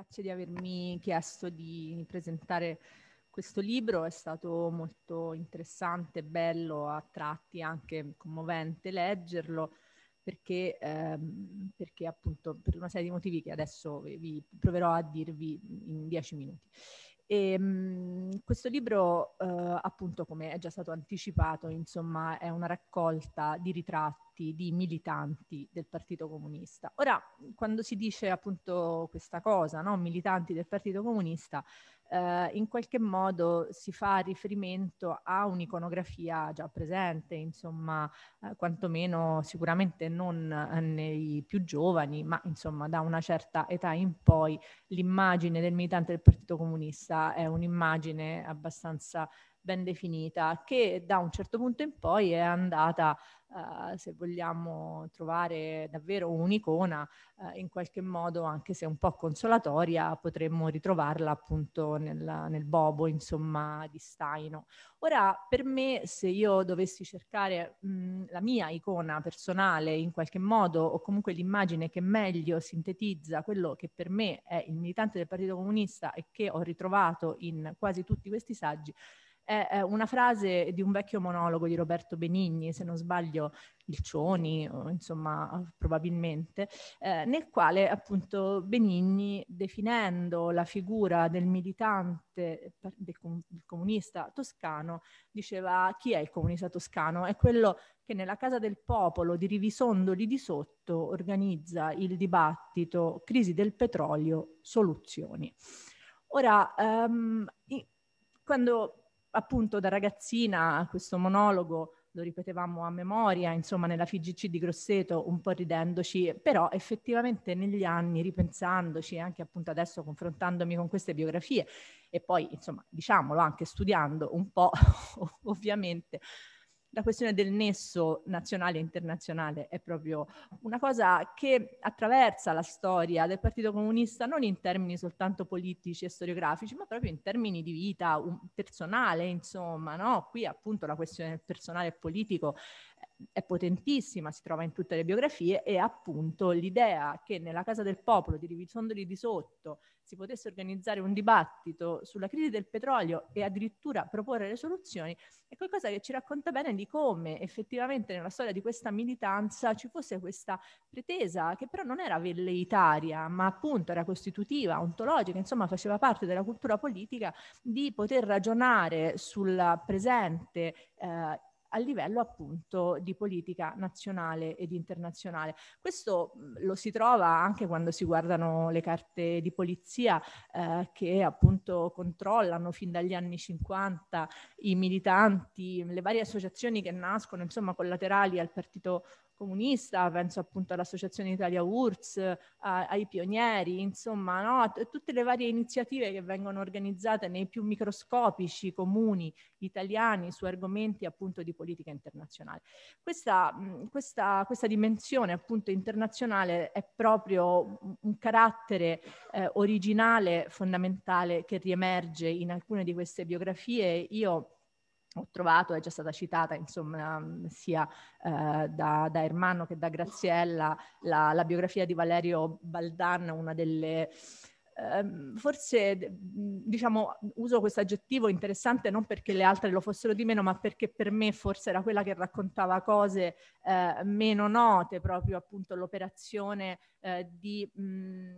grazie di avermi chiesto di presentare questo libro, è stato molto interessante, bello, a tratti anche commovente leggerlo. Perché, ehm, perché, appunto per una serie di motivi che adesso vi proverò a dirvi in dieci minuti. E, ehm, mh, questo libro, eh, appunto, come è già stato anticipato, insomma, è una raccolta di ritratti fatti di militanti del Partito Comunista. Ora, quando si dice appunto questa cosa, no? militanti del Partito Comunista, eh, in qualche modo si fa riferimento a un'iconografia già presente, insomma, eh, quantomeno sicuramente non eh, nei più giovani, ma insomma da una certa età in poi l'immagine del militante del Partito Comunista è un'immagine abbastanza ben definita, che da un certo punto in poi è andata, eh, se vogliamo trovare davvero un'icona, eh, in qualche modo, anche se un po' consolatoria, potremmo ritrovarla appunto nel, nel Bobo, insomma, di Staino. Ora, per me, se io dovessi cercare mh, la mia icona personale in qualche modo, o comunque l'immagine che meglio sintetizza quello che per me è il militante del Partito Comunista e che ho ritrovato in quasi tutti questi saggi, è una frase di un vecchio monologo di Roberto Benigni, se non sbaglio, il Cioni, insomma, probabilmente, eh, nel quale appunto Benigni, definendo la figura del militante, del, comunista toscano, diceva chi è il comunista toscano? È quello che nella Casa del Popolo di Rivisondoli di sotto organizza il dibattito crisi del petrolio, soluzioni. Ora, um, quando appunto da ragazzina questo monologo lo ripetevamo a memoria, insomma nella FIGC di Grosseto un po' ridendoci, però effettivamente negli anni ripensandoci anche appunto adesso confrontandomi con queste biografie e poi insomma diciamolo anche studiando un po' ovviamente la questione del nesso nazionale e internazionale è proprio una cosa che attraversa la storia del Partito Comunista non in termini soltanto politici e storiografici, ma proprio in termini di vita personale, insomma, no? Qui appunto la questione personale e politico è potentissima, si trova in tutte le biografie, e appunto l'idea che nella Casa del Popolo di Rivizondoli di Sotto si potesse organizzare un dibattito sulla crisi del petrolio e addirittura proporre le soluzioni è qualcosa che ci racconta bene di come effettivamente nella storia di questa militanza ci fosse questa pretesa che però non era velleitaria, ma appunto era costitutiva, ontologica, insomma faceva parte della cultura politica di poter ragionare sul presente eh, a livello appunto di politica nazionale ed internazionale. Questo mm, lo si trova anche quando si guardano le carte di polizia eh, che appunto controllano fin dagli anni 50 i militanti, le varie associazioni che nascono insomma collaterali al Partito comunista, penso appunto all'Associazione Italia URSS, a, eh, ai pionieri, insomma, no? T- tutte le varie iniziative che vengono organizzate nei più microscopici comuni italiani su argomenti appunto di politica internazionale. Questa, questa, questa dimensione appunto internazionale è proprio un carattere eh, originale fondamentale che riemerge in alcune di queste biografie. Io ho trovato, è già stata citata insomma, sia eh, da, da, Ermanno che da Graziella, la, la biografia di Valerio Baldan, una delle Ehm, forse mhmm, diciamo, uso questo aggettivo interessante non perché le altre lo fossero di meno, ma perché per me forse era quella che raccontava cose eh, meno note, proprio appunto l'operazione ehm, mhmm, eh, di, mh,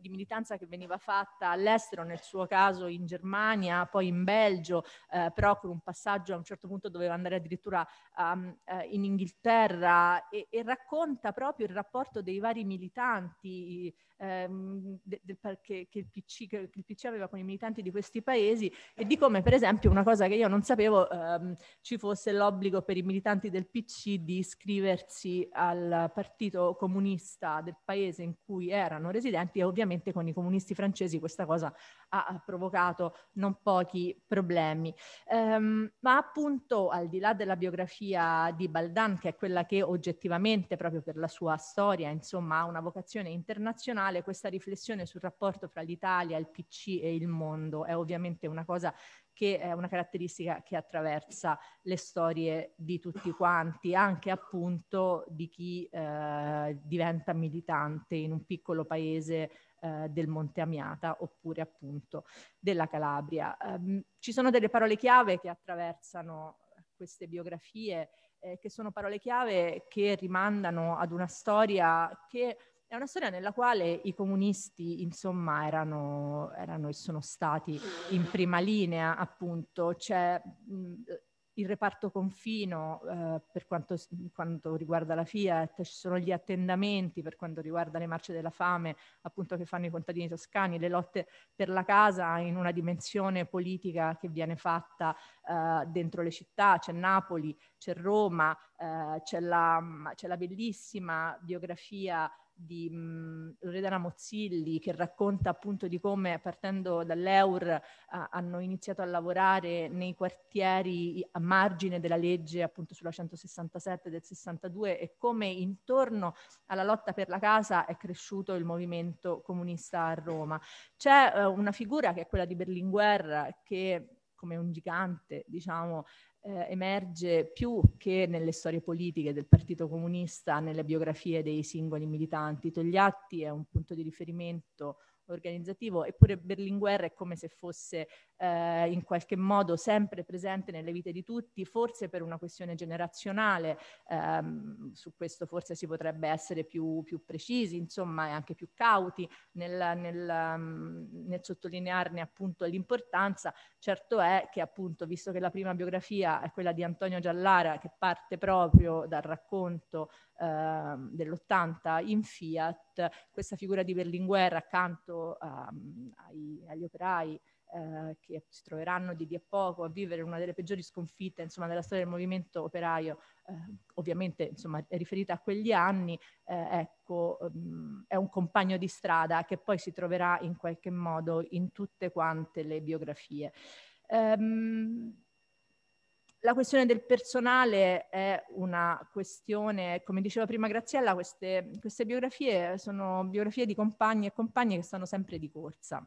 di, militanza che veniva fatta all'estero, nel suo caso in Germania, poi in Belgio, eh, però con un passaggio a un certo punto doveva andare addirittura um, in Inghilterra e, e racconta proprio il rapporto dei vari militanti ehm, de, de, che, che, il PC, che, il PC, aveva con i militanti di questi paesi e di come per esempio una cosa che io non sapevo ehm, ci fosse l'obbligo per i militanti del PC di iscriversi al partito comunista del paese in cui erano residenti e ovviamente con i comunisti francesi questa cosa ha provocato non pochi problemi. Um, ma appunto, al di là della biografia di Baldan, che è quella che oggettivamente, proprio per la sua storia, insomma, ha una vocazione internazionale, questa riflessione sul rapporto fra l'Italia, il PC e il mondo è ovviamente una cosa che è una caratteristica che attraversa le storie di tutti quanti, anche appunto di chi eh, diventa militante in un piccolo paese eh, del Monte Amiata oppure appunto della Calabria. Um, ci sono delle parole chiave che attraversano queste biografie, eh, che sono parole chiave che rimandano ad una storia che è una storia nella quale i comunisti, insomma, erano, erano e sono stati in prima linea, appunto. C'è mh, il reparto confino eh, per quanto, quanto, riguarda la Fiat, ci sono gli attendamenti per quanto riguarda le marce della fame appunto che fanno i contadini toscani, le lotte per la casa in una dimensione politica che viene fatta eh, dentro le città, c'è Napoli, c'è Roma, eh, c'è, la, c'è la bellissima biografia di mh, mm, Loredana Mozzilli che racconta appunto di come partendo dall'EUR eh, hanno iniziato a lavorare nei quartieri a margine della legge appunto sulla 167 del 62 e come intorno alla lotta per la casa è cresciuto il movimento comunista a Roma. C'è eh, una figura che è quella di Berlinguer che come un gigante, diciamo, eh, emerge più che nelle storie politiche del Partito Comunista, nelle biografie dei singoli militanti. Togliatti è un punto di riferimento organizzativo, eppure Berlinguer è come se fosse eh, in qualche modo sempre presente nelle vite di tutti, forse per una questione generazionale, ehm, su questo forse si potrebbe essere più, più precisi, insomma, e anche più cauti nel, nel, mm, nel sottolinearne appunto l'importanza. Certo è che appunto, visto che la prima biografia è quella di Antonio Giallara, che parte proprio dal racconto eh, dell'80 in Fiat, Brecht, questa figura di Berlinguer accanto um, ai, agli operai eh, che si troveranno di lì a poco a vivere una delle peggiori sconfitte insomma, della storia del movimento operaio, eh, ovviamente insomma, riferita a quegli anni, eh, ecco, ehm, è un compagno di strada che poi si troverà in qualche modo in tutte quante le biografie. Um, la questione del personale è una questione, come diceva prima Graziella, queste, queste biografie sono biografie di compagni e compagne che stanno sempre di corsa.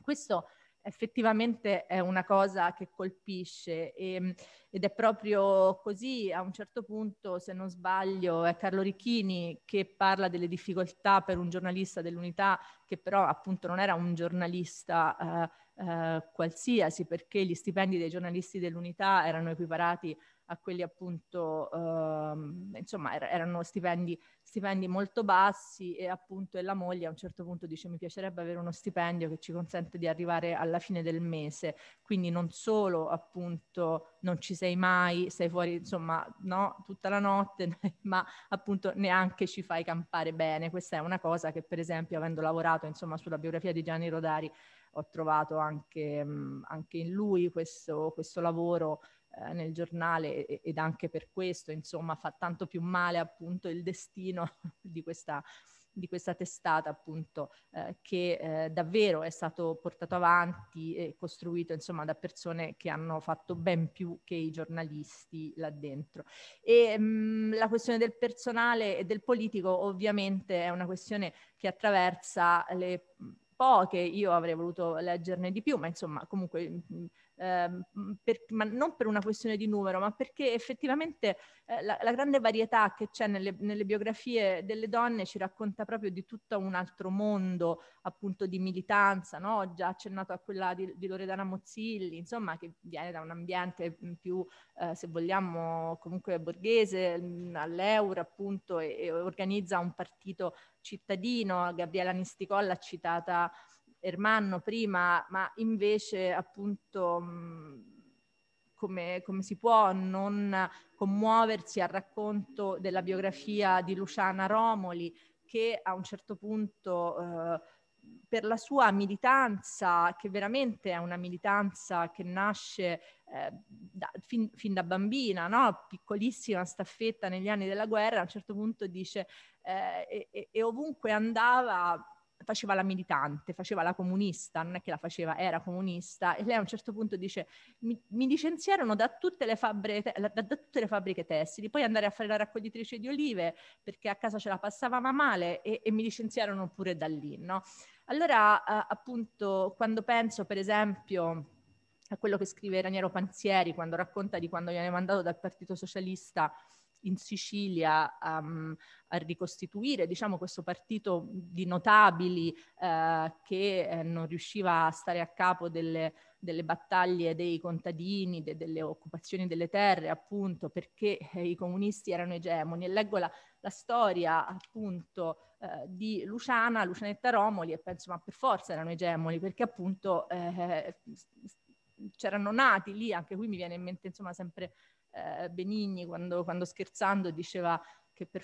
Questo effettivamente è una cosa che colpisce e, ed è proprio così a un certo punto se non sbaglio è Carlo Ricchini che parla delle difficoltà per un giornalista dell'unità che però appunto non era un giornalista eh, eh, qualsiasi perché gli stipendi dei giornalisti dell'unità erano equiparati a quelli appunto, ehm, insomma, er- erano stipendi, stipendi, molto bassi e appunto e la moglie a un certo punto dice mi piacerebbe avere uno stipendio che ci consente di arrivare alla fine del mese, quindi non solo appunto non ci sei mai, sei fuori insomma no, tutta la notte, ma appunto neanche ci fai campare bene. Questa è una cosa che per esempio avendo lavorato insomma sulla biografia di Gianni Rodari ho trovato anche, mh, anche in lui questo, questo lavoro eh, nel giornale ed anche per questo, insomma, fa tanto più male appunto il destino di questa di questa testata appunto eh, che eh, davvero è stato portato avanti e costruito insomma da persone che hanno fatto ben più che i giornalisti là dentro. E mh, la questione del personale e del politico ovviamente è una questione che attraversa le poche, io avrei voluto leggerne di più, ma insomma comunque eh, per, ma non per una questione di numero, ma perché effettivamente eh, la, la, grande varietà che c'è nelle, nelle, biografie delle donne ci racconta proprio di tutto un altro mondo appunto di militanza, no? ho già accennato a quella di, di Loredana Mozzilli, insomma che viene da un ambiente mm, più, eh, se vogliamo, comunque borghese, mm, all'Euro appunto, e, e organizza un partito cittadino, Gabriela Nisticolla ha citata Ermanno prima, ma invece appunto come, come, si può non commuoversi al racconto della biografia di Luciana Romoli che a un certo punto eh, per la sua militanza, che veramente è una militanza che nasce eh, da, fin, fin, da bambina, no? piccolissima staffetta negli anni della guerra, a un certo punto dice eh, e, e ovunque andava faceva la militante, faceva la comunista, non è che la faceva, era comunista, e lei a un certo punto dice, mi, mi licenziarono da tutte, le fabbriche, da, da tutte le fabbriche tessili, poi andare a fare la raccoglitrice di olive perché a casa ce la passavamo male e, e mi licenziarono pure da lì, no? Allora, eh, appunto, quando penso, per esempio, a quello che scrive Raniero Panzieri quando racconta di quando viene mandato dal Partito Socialista in Sicilia um, a ricostituire diciamo, questo partito di notabili eh, che eh, non riusciva a stare a capo delle, delle battaglie dei contadini, de, delle occupazioni delle terre, appunto, perché eh, i comunisti erano egemoni. E leggo la, la storia, appunto, eh, di Luciana, Lucianetta Romoli, e penso, ma per forza erano egemoni, perché appunto eh, c'erano nati lì, anche qui mi viene in mente, insomma, sempre eh, Benigni quando, quando scherzando diceva che, per,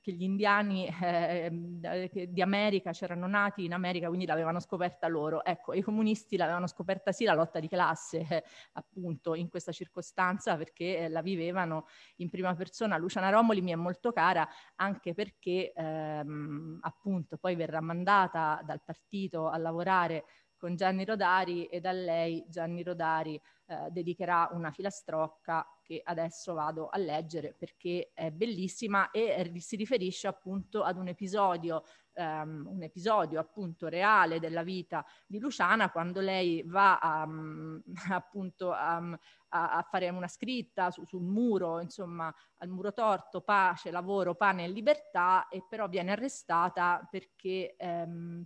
che, gli indiani eh, eh di America c'erano nati in America, quindi l'avevano scoperta loro. Ecco, i comunisti l'avevano scoperta sì la lotta di classe, eh, appunto, in questa circostanza, perché eh, la vivevano in prima persona. Luciana Romoli mi è molto cara, anche perché ehm, appunto poi verrà mandata dal partito a lavorare con Gianni Rodari e da lei Gianni Rodari eh, dedicherà una filastrocca che adesso vado a leggere perché è bellissima e si riferisce appunto ad un episodio, um, un episodio appunto reale della vita di Luciana quando lei va a, um, appunto um, a, a, fare una scritta su, sul muro, insomma al muro torto, pace, lavoro, pane e libertà e però viene arrestata perché ehm,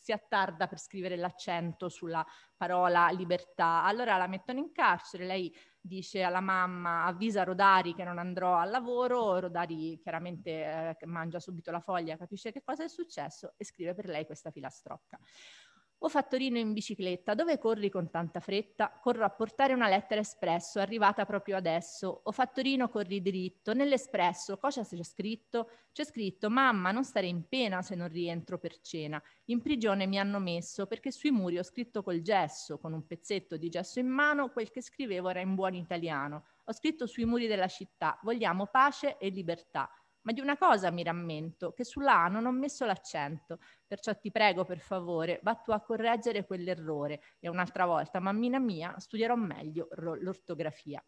si attarda per scrivere l'accento sulla parola libertà. Allora la mettono in carcere, lei dice alla mamma avvisa Rodari che non andrò al lavoro, Rodari chiaramente eh, mangia subito la foglia, capisce che cosa è successo e scrive per lei questa filastrocca o fattorino in bicicletta, dove corri con tanta fretta? Corro a portare una lettera espresso, arrivata proprio adesso. O fattorino, corri diritto. Nell'espresso, cosa c'è scritto? C'è scritto, mamma, non stare in pena se non rientro per cena. In prigione mi hanno messo perché sui muri ho scritto col gesso, con un pezzetto di gesso in mano, quel che scrivevo era in buon italiano. Ho scritto sui muri della città, vogliamo pace e libertà ma di una cosa mi rammento, che sulla A non ho messo l'accento, perciò ti prego per favore, va tu a correggere quell'errore e un'altra volta, mammina mia, studierò meglio l'ortografia.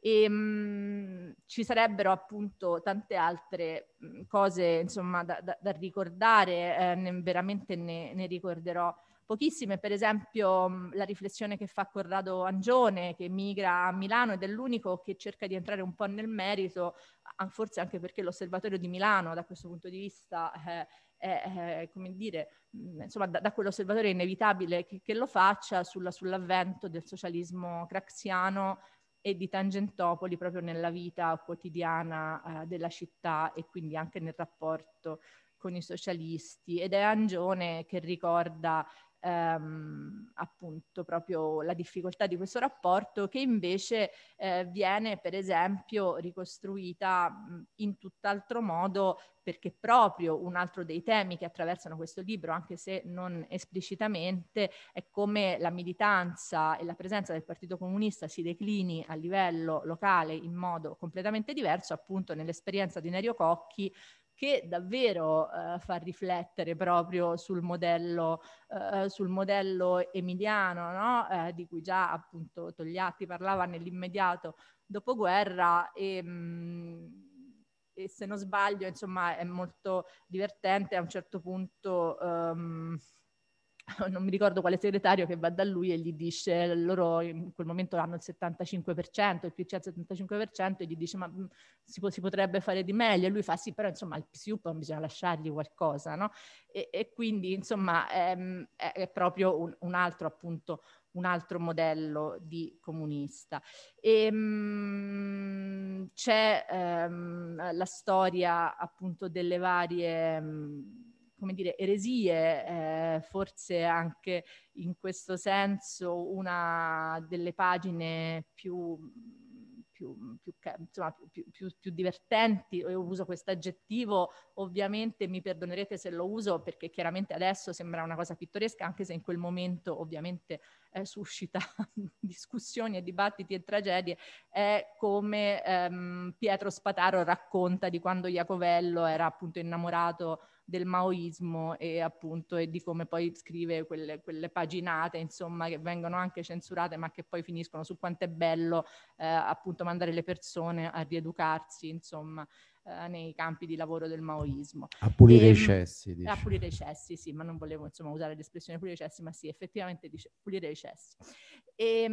E, ehm, mh, ci sarebbero appunto tante altre cose insomma da, da, da ricordare, eh, ne, veramente ne, ne ricorderò Pochissime, per esempio, mm, la riflessione che fa Corrado Angione, che migra a Milano ed è l'unico che cerca di entrare un po' nel merito, forse anche perché l'osservatorio di Milano, da questo punto di vista, eh, è, eh, come dire, mm, insomma, da, da quell'osservatorio è inevitabile che, che lo faccia sulla, sull'avvento del socialismo craxiano e di Tangentopoli proprio nella vita quotidiana eh, della città e quindi anche nel rapporto con i socialisti ed è Angione che ricorda ehm, appunto proprio la difficoltà di questo rapporto che invece eh, viene per esempio ricostruita in tutt'altro modo perché proprio un altro dei temi che attraversano questo libro, anche se non esplicitamente, è come la militanza e la presenza del Partito Comunista si declini a livello locale in modo completamente diverso, appunto nell'esperienza di Nerio Cocchi che davvero eh, fa riflettere proprio sul modello, eh, sul modello emiliano, no? eh, di cui già appunto Togliatti parlava nell'immediato dopoguerra e, mh, mm, e se non sbaglio insomma è molto divertente a un certo punto... Um, non mi ricordo quale segretario che va da lui e gli dice, loro in quel momento hanno il 75%, il PCA il 75% e gli dice ma mm, si, si, potrebbe fare di meglio e lui fa sì però insomma il PSUP bisogna lasciargli qualcosa no? e, e quindi insomma ehm, è, è proprio un, un altro appunto un altro modello di comunista. E, ehm, mh, c'è ehm, la storia appunto delle varie mh, mm, come dire, eresie, eh, forse anche in questo senso una delle pagine più, più, più, insomma, più divertenti, io uso questo aggettivo, ovviamente mi perdonerete se lo uso perché chiaramente adesso sembra una cosa pittoresca, anche se in quel momento ovviamente eh, suscita discussioni e dibattiti e tragedie è come ehm, Pietro Spataro racconta di quando Iacovello era appunto innamorato del maoismo e appunto e di come poi scrive quelle, quelle, paginate insomma che vengono anche censurate ma che poi finiscono su quanto è bello eh, appunto mandare le persone a rieducarsi insomma eh, nei campi di lavoro del maoismo. A pulire e, i ehm, cessi. Dice. A pulire i cessi, sì, ma non volevo insomma, usare l'espressione pulire i cessi, ma sì, effettivamente dice pulire i cessi. E, ehm,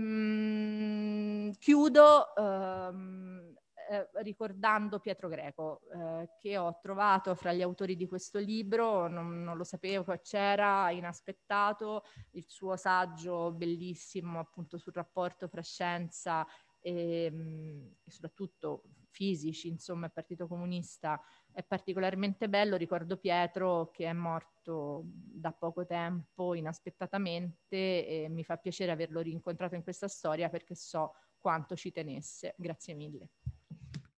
mh, chiudo ehm, eh, ricordando Pietro Greco, eh, che ho trovato fra gli autori di questo libro, non, non, lo sapevo c'era, inaspettato, il suo saggio bellissimo appunto sul rapporto fra scienza e, ehm, mh, e soprattutto fisici, insomma, il Partito Comunista è particolarmente bello. Ricordo Pietro che è morto da poco tempo, inaspettatamente, e mi fa piacere averlo rincontrato in questa storia perché so quanto ci tenesse. Grazie mille.